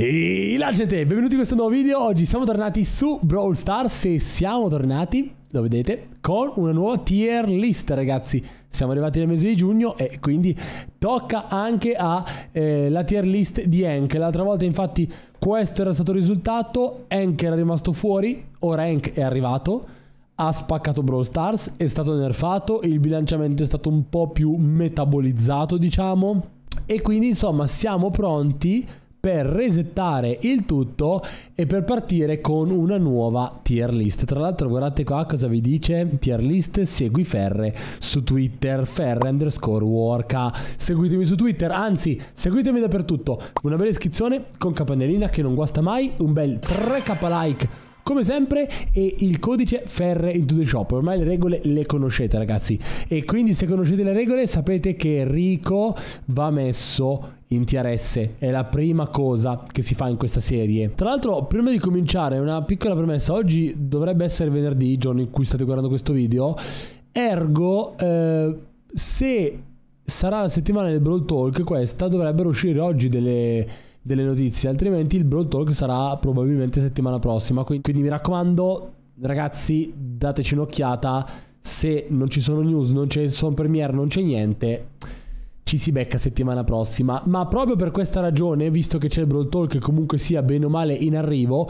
E la gente, benvenuti in questo nuovo video. Oggi siamo tornati su Brawl Stars e siamo tornati, lo vedete, con una nuova tier list, ragazzi. Siamo arrivati nel mese di giugno e quindi tocca anche alla eh, tier list di Hank. L'altra volta, infatti, questo era stato il risultato. Hank era rimasto fuori, ora Hank è arrivato. Ha spaccato Brawl Stars, è stato nerfato, il bilanciamento è stato un po' più metabolizzato, diciamo. E quindi, insomma, siamo pronti per resettare il tutto e per partire con una nuova tier list. Tra l'altro guardate qua cosa vi dice tier list segui Ferre su Twitter ferre underscore worka seguitemi su Twitter anzi seguitemi dappertutto una bella iscrizione con campanellina che non guasta mai un bel 3k like come sempre e il codice Ferre into the shop ormai le regole le conoscete ragazzi e quindi se conoscete le regole sapete che Rico va messo in TRS è la prima cosa che si fa in questa serie tra l'altro prima di cominciare una piccola premessa oggi dovrebbe essere venerdì giorno in cui state guardando questo video ergo eh, se sarà la settimana del Brawl Talk questa dovrebbero uscire oggi delle delle notizie, altrimenti il Broad Talk sarà probabilmente settimana prossima. Quindi, quindi mi raccomando, ragazzi, dateci un'occhiata. Se non ci sono news, non ci sono premiere, non c'è niente ci si becca settimana prossima. Ma proprio per questa ragione, visto che c'è il Brawl Talk comunque sia bene o male in arrivo,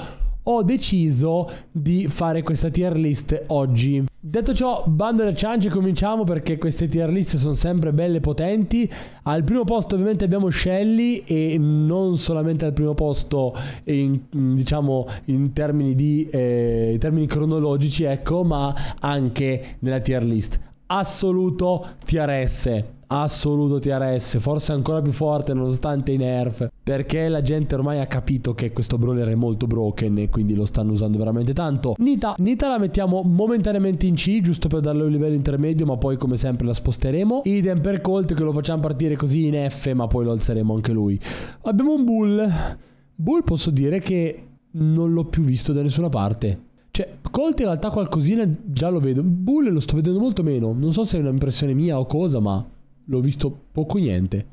ho deciso di fare questa tier list oggi. Detto ciò, bando alle ciance, cominciamo perché queste tier list sono sempre belle potenti. Al primo posto ovviamente abbiamo Shelly e non solamente al primo posto in, diciamo in termini, di, eh, in termini cronologici, ecco, ma anche nella tier list. Assoluto TRS assoluto TRS, forse ancora più forte nonostante i nerf, perché la gente ormai ha capito che questo brawler è molto broken e quindi lo stanno usando veramente tanto. Nita, Nita la mettiamo momentaneamente in C, giusto per darle un livello intermedio, ma poi come sempre la sposteremo. Idem per Colt che lo facciamo partire così in F, ma poi lo alzeremo anche lui. Abbiamo un Bull. Bull posso dire che non l'ho più visto da nessuna parte. Cioè, Colt in realtà qualcosina già lo vedo. Bull lo sto vedendo molto meno. Non so se è un'impressione mia o cosa, ma l'ho visto poco niente.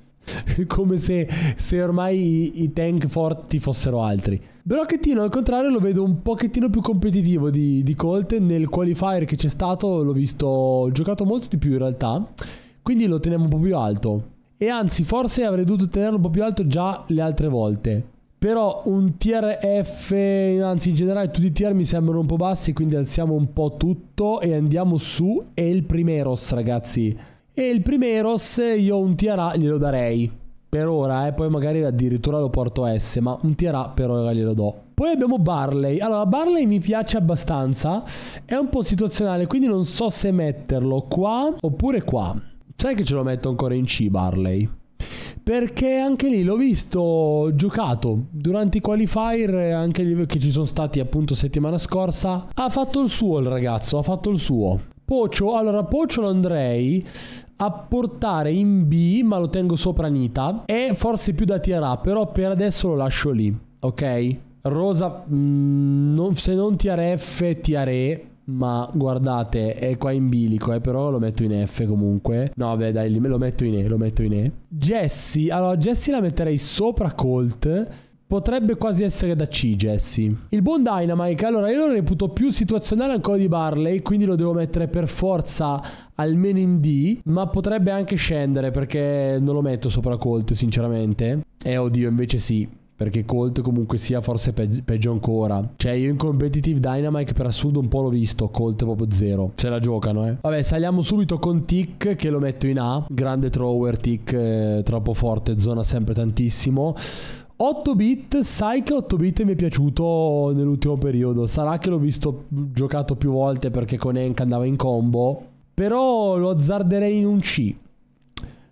Come se, se ormai i, i, tank forti fossero altri. Brocchettino al contrario lo vedo un pochettino più competitivo di, di Colt. Nel qualifier che c'è stato l'ho visto giocato molto di più in realtà. Quindi lo teniamo un po' più alto. E anzi, forse avrei dovuto tenerlo un po' più alto già le altre volte. Però un tier F, anzi in generale tutti i tier mi sembrano un po' bassi, quindi alziamo un po' tutto e andiamo su il Primeros ragazzi. E il Primeros io un TRA glielo darei. Per ora, eh, poi magari addirittura lo porto S, ma un TRA per ora glielo do. Poi abbiamo Barley. Allora, Barley mi piace abbastanza. È un po' situazionale, quindi non so se metterlo qua oppure qua. Sai che ce lo metto ancora in C, Barley? Perché anche lì l'ho visto giocato durante i qualifier, anche lì che ci sono stati appunto settimana scorsa. Ha fatto il suo il ragazzo, ha fatto il suo. Pocio, allora Pocio lo andrei a portare in B, ma lo tengo sopra Nita. E forse più da TRA, però per adesso lo lascio lì, ok? Rosa, mh, mm, non, se non TRF, E. ma guardate, è qua in bilico, eh, però lo metto in F comunque. No, vabbè, dai, lo metto in E, lo metto in E. Jessie, allora Jessie la metterei sopra Colt. Potrebbe quasi essere da C, Jesse. Il buon Dynamite, allora io lo reputo più situazionale ancora di Barley, quindi lo devo mettere per forza almeno in D, ma potrebbe anche scendere perché non lo metto sopra Colt, sinceramente. Eh, oddio, invece sì. Perché Colt comunque sia forse pe peggio ancora. Cioè io in Competitive Dynamite per assurdo un po' l'ho visto. Colt proprio zero. Se la giocano eh. Vabbè saliamo subito con Tick che lo metto in A. Grande thrower Tick eh, troppo forte. Zona sempre tantissimo. 8 bit, sai che 8 bit mi è piaciuto nell'ultimo periodo. Sarà che l'ho visto giocato più volte perché con Enk andava in combo. Però lo azzarderei in un C.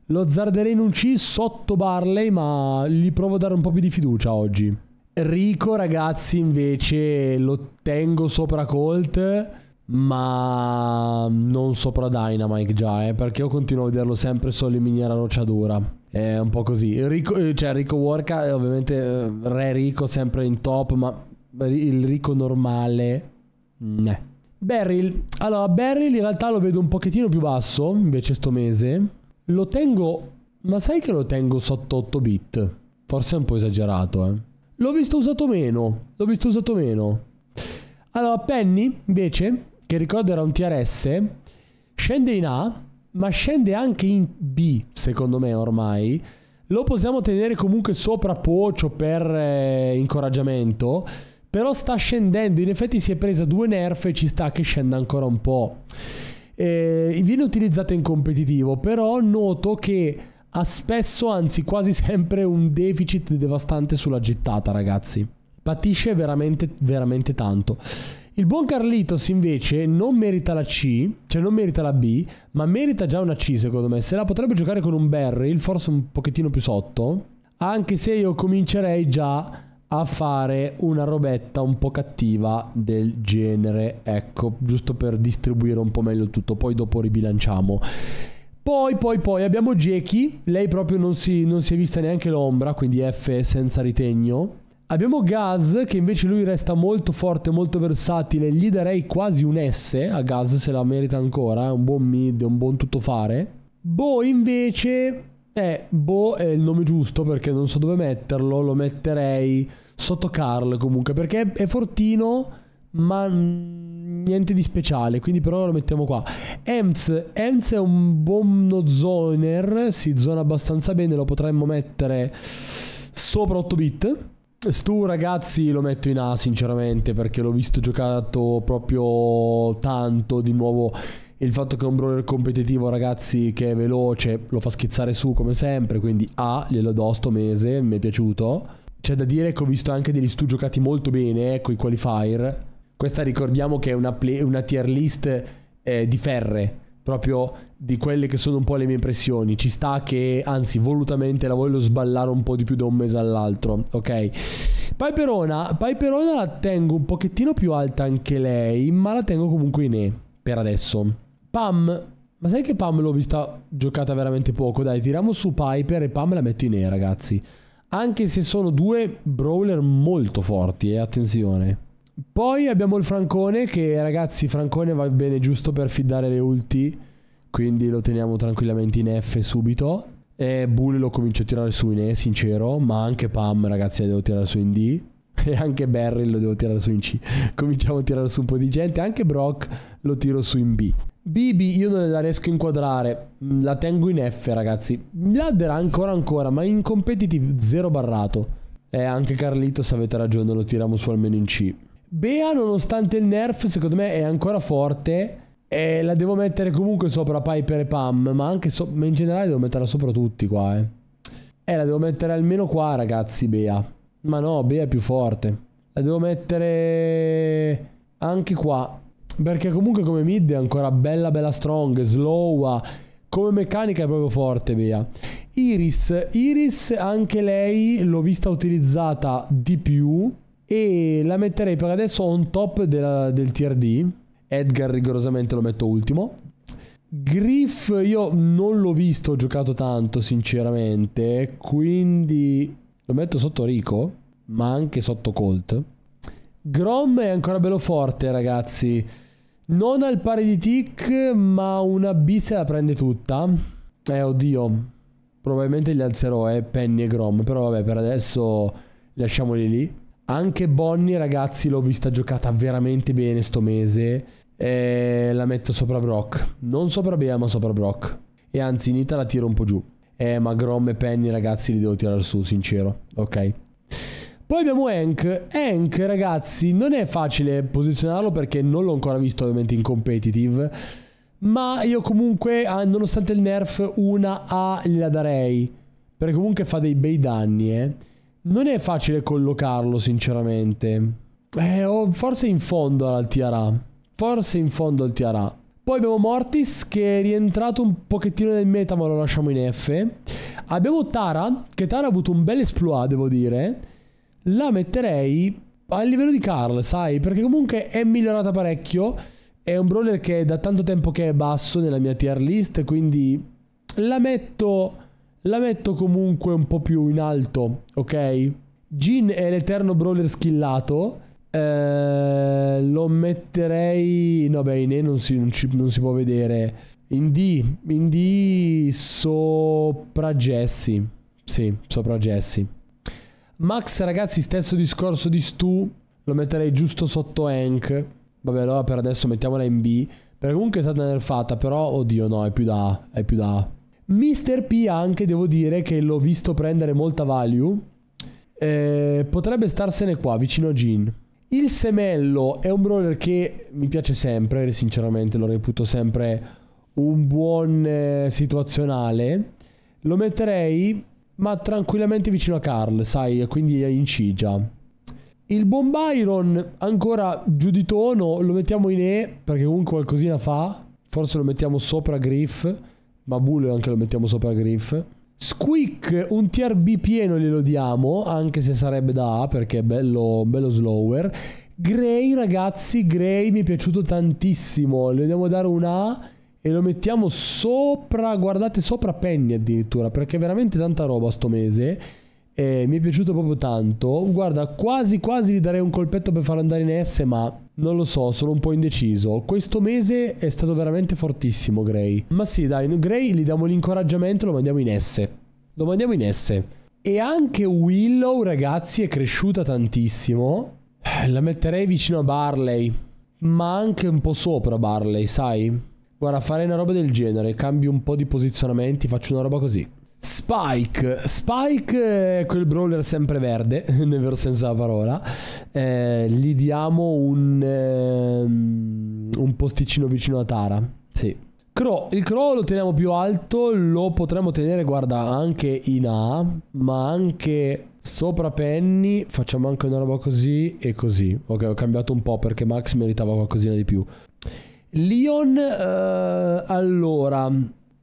Lo azzarderei in un C sotto Barley, ma gli provo a dare un po' più di fiducia oggi. Rico, ragazzi, invece lo tengo sopra Colt ma non sopra Dynamite già, eh, perché io continuo a vederlo sempre solo in miniera rocciadura. È un po' così. Rico, eh, cioè, Rico Worka, eh, ovviamente, eh, Re Rico sempre in top, ma il Rico normale, ne. Mm, Beryl, allora Beryl in realtà lo vedo un pochettino più basso invece sto mese. Lo tengo, ma sai che lo tengo sotto 8 bit? Forse è un po' esagerato, eh. L'ho visto usato meno, l'ho visto usato meno. Allora Penny invece che ricordo era un TRS, scende in A, ma scende anche in B, secondo me ormai. Lo possiamo tenere comunque sopra Pocio per eh, incoraggiamento, però sta scendendo, in effetti si è presa due nerf e ci sta che scenda ancora un po'. Eh, viene utilizzata in competitivo, però noto che ha spesso, anzi quasi sempre, un deficit devastante sulla gittata, ragazzi. Patisce veramente, veramente tanto. Il buon Carlitos invece non merita la C, cioè non merita la B, ma merita già una C secondo me. Se la potrebbe giocare con un Berry, forse un pochettino più sotto, anche se io comincerei già a fare una robetta un po' cattiva del genere, ecco, giusto per distribuire un po' meglio tutto, poi dopo ribilanciamo. Poi, poi, poi abbiamo Jeki, lei proprio non si, non si è vista neanche l'ombra, quindi F senza ritegno. Abbiamo Gaz che invece lui resta molto forte, molto versatile, gli darei quasi un S a Gaz se la merita ancora, è eh, un buon mid, è un buon tuttofare. Bo invece, eh, Bo è il nome giusto perché non so dove metterlo, lo metterei sotto Carl comunque perché è fortino ma niente di speciale, quindi però lo mettiamo qua. Ems, Ems è un buono zoner, si zona abbastanza bene, lo potremmo mettere sopra 8 bit Stu ragazzi lo metto in A sinceramente perché l'ho visto giocato proprio tanto di nuovo il fatto che è un brawler competitivo ragazzi che è veloce lo fa schizzare su come sempre quindi A glielo do sto mese mi è piaciuto c'è da dire che ho visto anche degli Stu giocati molto bene eh, con i qualifier questa ricordiamo che è una, play, una tier list eh, di ferre proprio di quelle che sono un po' le mie impressioni. Ci sta che, anzi, volutamente la voglio sballare un po' di più da un mese all'altro, ok? Piperona, Piperona la tengo un pochettino più alta anche lei, ma la tengo comunque in E per adesso. Pam, ma sai che Pam l'ho vista giocata veramente poco? Dai, tiriamo su Piper e Pam la metto in E, ragazzi. Anche se sono due brawler molto forti, eh, attenzione. Poi abbiamo il Francone che ragazzi Francone va bene giusto per fiddare le ulti Quindi lo teniamo tranquillamente in F subito E Bull lo comincio a tirare su in E sincero Ma anche Pam ragazzi la devo tirare su in D E anche Barry lo devo tirare su in C Cominciamo a tirare su un po' di gente Anche Brock lo tiro su in B Bibi io non la riesco a inquadrare, la tengo in F ragazzi. Ladder ancora ancora, ma in competitive zero barrato. E eh, anche Carlitos avete ragione, lo tiriamo su almeno in C. Bea, nonostante il nerf, secondo me è ancora forte. E la devo mettere comunque sopra Piper e Pam. Ma anche so ma in generale devo metterla sopra tutti qua, eh. Eh, la devo mettere almeno qua, ragazzi, Bea. Ma no, Bea è più forte. La devo mettere anche qua. Perché comunque come mid è ancora bella bella strong, slow. Come meccanica è proprio forte Bea. Iris, Iris anche lei l'ho vista utilizzata di più e la metterei per adesso on top della, del TRD. Edgar rigorosamente lo metto ultimo. Griff io non l'ho visto, ho giocato tanto sinceramente, quindi lo metto sotto Rico, ma anche sotto Colt. Grom è ancora bello forte ragazzi, non al pari di Tick, ma una B se la prende tutta. Eh oddio, probabilmente gli alzerò eh, Penny e Grom, però vabbè per adesso lasciamoli lì. Anche Bonnie, ragazzi, l'ho vista giocata veramente bene sto mese. E la metto sopra Brock. Non sopra Bea, ma sopra Brock. E anzi, Nita la tiro un po' giù. Eh, ma Grom e Penny, ragazzi, li devo tirare su, sincero. Ok. Poi abbiamo Hank. Hank, ragazzi, non è facile posizionarlo perché non l'ho ancora visto ovviamente in competitive. Ma io comunque, ah, nonostante il nerf, una A gliela darei. Perché comunque fa dei bei danni, eh. Non è facile collocarlo, sinceramente. Eh, oh, forse in fondo al Tiara. Forse in fondo al Tiara. Poi abbiamo Mortis che è rientrato un pochettino nel meta, ma lo lasciamo in F. Abbiamo Tara, che Tara ha avuto un bel esploit, devo dire. La metterei a livello di Carl, sai, perché comunque è migliorata parecchio. È un brawler che è da tanto tempo che è basso nella mia tier list, quindi la metto la metto comunque un po' più in alto, ok? Jin è l'eterno brawler skillato. Eh, lo metterei... No, beh, in E non si, non, ci, non si può vedere. In D, in D sopra Jesse. Sì, sopra Jesse. Max, ragazzi, stesso discorso di Stu. Lo metterei giusto sotto Hank. Vabbè, allora per adesso mettiamola in B. Perché comunque è stata nerfata, però, oddio, no, è più da A. È più da A. Mr. P anche devo dire che l'ho visto prendere molta value. Eh, potrebbe starsene qua, vicino a Jean. Il Semello è un brawler che mi piace sempre, sinceramente lo reputo sempre un buon eh, situazionale. Lo metterei, ma tranquillamente vicino a Carl, sai, quindi è in Cigia. Il buon Byron, ancora giù di tono, lo mettiamo in E, perché comunque qualcosina fa. Forse lo mettiamo sopra Griff Babule anche lo mettiamo sopra Griff. Squeak, un TRB pieno glielo diamo, anche se sarebbe da A perché è bello, bello slower. Gray ragazzi, Gray mi è piaciuto tantissimo, le andiamo a dare un A e lo mettiamo sopra, guardate, sopra Penny addirittura, perché è veramente tanta roba sto mese. Eh, mi è piaciuto proprio tanto. Guarda, quasi quasi gli darei un colpetto per farlo andare in S, ma non lo so, sono un po' indeciso. Questo mese è stato veramente fortissimo, Gray. Ma sì, dai, Gray gli diamo l'incoraggiamento e lo mandiamo in S. Lo mandiamo in S. E anche Willow, ragazzi, è cresciuta tantissimo. Eh, la metterei vicino a Barley, ma anche un po' sopra Barley, sai? Guarda, farei una roba del genere, cambio un po' di posizionamenti, faccio una roba così. Spike, Spike è quel brawler sempre verde, nel vero senso della parola, eh, gli diamo un, eh, un posticino vicino a Tara, sì. Crow, il Crow lo teniamo più alto, lo potremmo tenere, guarda, anche in A, ma anche sopra Penny, facciamo anche una roba così e così. Ok, ho cambiato un po' perché Max meritava qualcosina di più. Leon, eh, allora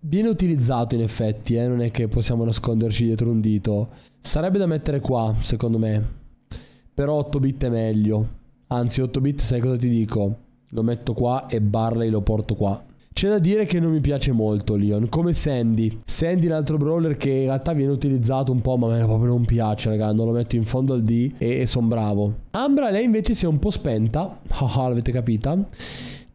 viene utilizzato in effetti, eh? non è che possiamo nasconderci dietro un dito. Sarebbe da mettere qua, secondo me. Però 8 bit è meglio. Anzi, 8 bit, sai cosa ti dico? Lo metto qua e Barley lo porto qua. C'è da dire che non mi piace molto Leon, come Sandy. Sandy è un brawler che in realtà viene utilizzato un po', ma a me proprio non piace, raga. Non lo metto in fondo al D e, e sono bravo. Ambra, lei invece si è un po' spenta. Haha, l'avete capita.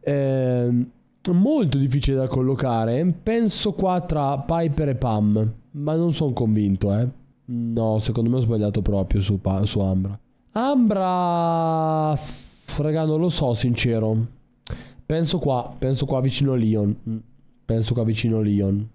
Ehm molto difficile da collocare. Penso qua tra Piper e Pam, ma non sono convinto, eh. No, secondo me ho sbagliato proprio su, su Ambra. Ambra... Raga, non lo so, sincero. Penso qua, penso qua vicino a Leon. Mm, penso qua vicino a Leon.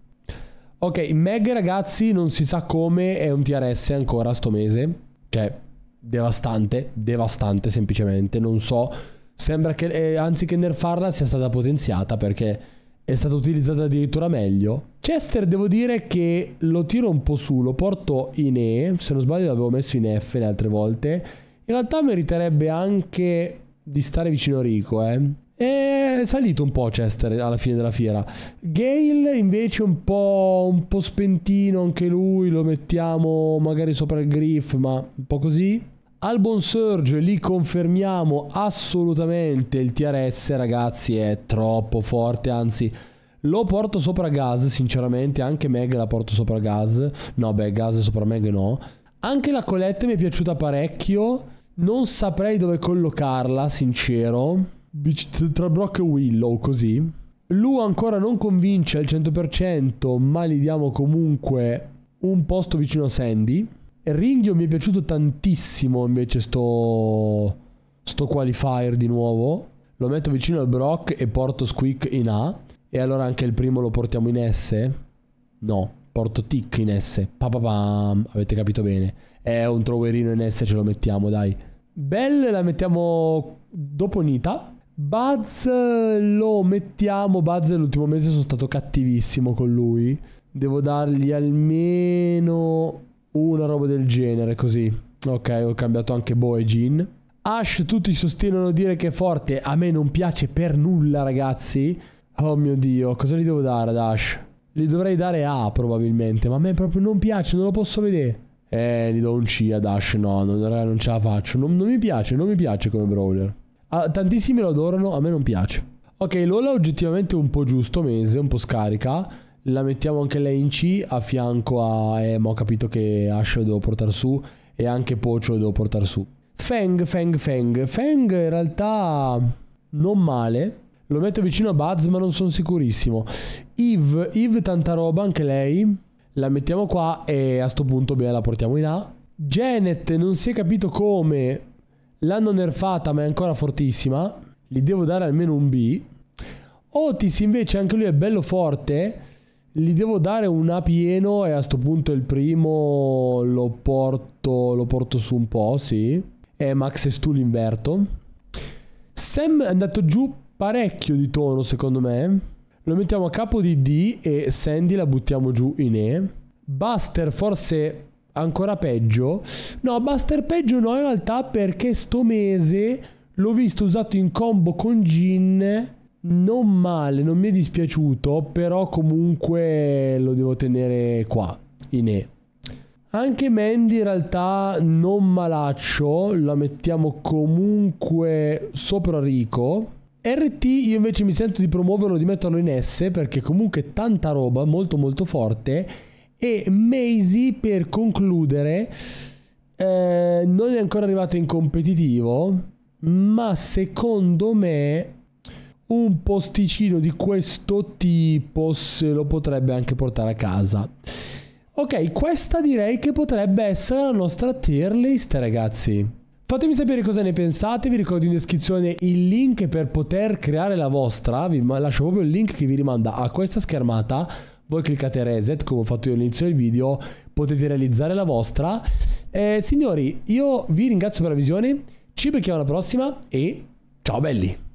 Ok, Meg ragazzi, non si sa come, è un TRS ancora sto mese. Cioè, devastante, devastante semplicemente. Non so Sembra che eh, anziché nerfarla sia stata potenziata perché è stata utilizzata addirittura meglio. Chester devo dire che lo tiro un po' su, lo porto in E, se non sbaglio l'avevo messo in F le altre volte. In realtà meriterebbe anche di stare vicino a Rico, eh. È salito un po' Chester alla fine della fiera. Gale invece un po', un po' spentino anche lui, lo mettiamo magari sopra il Griff, ma un po' così. Al Bon Surge li confermiamo assolutamente il TRS ragazzi è troppo forte anzi lo porto sopra Gas sinceramente anche Meg la porto sopra Gas no beh Gas sopra Meg no anche la Colette mi è piaciuta parecchio non saprei dove collocarla sincero tra Brock e Willow così Lu ancora non convince al 100% ma gli diamo comunque un posto vicino a Sandy Ringhio mi è piaciuto tantissimo invece sto, sto qualifier di nuovo. Lo metto vicino al Brock e porto Squeak in A. E allora anche il primo lo portiamo in S? No, porto Tick in S. Pa, pa, pam, avete capito bene. È un troverino in S, ce lo mettiamo, dai. Bell la mettiamo dopo Nita. Buzz lo mettiamo. Buzz l'ultimo mese sono stato cattivissimo con lui. Devo dargli almeno una roba del genere, così. Ok, ho cambiato anche Bo e Jin. Ash, tutti sostengono dire che è forte. A me non piace per nulla, ragazzi. Oh mio dio, cosa gli devo dare ad Ash? Gli dovrei dare A probabilmente, ma a me proprio non piace, non lo posso vedere. Eh, gli do un C ad Ash, no, non, non ce la faccio. Non, non, mi piace, non mi piace come brawler. Ah, tantissimi lo adorano, a me non piace. Ok, Lola oggettivamente un po' giusto mese, un po' scarica. La mettiamo anche lei in C a fianco a Emo. Ho capito che Ash lo devo portare su e anche Pocio lo devo portare su. Feng, Feng, Feng. Feng in realtà non male. Lo metto vicino a Buzz ma non sono sicurissimo. Eve, Eve tanta roba anche lei. La mettiamo qua e a sto punto beh, la portiamo in A. Janet non si è capito come. L'hanno nerfata ma è ancora fortissima. Gli devo dare almeno un B. Otis invece anche lui è bello forte. Gli devo dare un A pieno e a sto punto il primo lo porto, lo porto su un po', sì. E Max e Stu l'inverto. Sam è andato giù parecchio di tono secondo me. Lo mettiamo a capo di D e Sandy la buttiamo giù in E. Buster forse ancora peggio. No, Buster peggio no in realtà perché sto mese l'ho visto usato in combo con Gin non male, non mi è dispiaciuto, però comunque lo devo tenere qua, in E. Anche Mandy in realtà non malaccio, la mettiamo comunque sopra Rico. RT io invece mi sento di promuoverlo, di metterlo in S perché comunque tanta roba, molto molto forte. E Maisie per concludere, eh, non è ancora arrivata in competitivo, ma secondo me un posticino di questo tipo se lo potrebbe anche portare a casa. Ok, questa direi che potrebbe essere la nostra tier list, ragazzi. Fatemi sapere cosa ne pensate, vi ricordo in descrizione il link per poter creare la vostra, vi lascio proprio il link che vi rimanda a questa schermata, voi cliccate reset come ho fatto io all'inizio del video, potete realizzare la vostra. Eh, signori, io vi ringrazio per la visione, ci becchiamo alla prossima e ciao belli!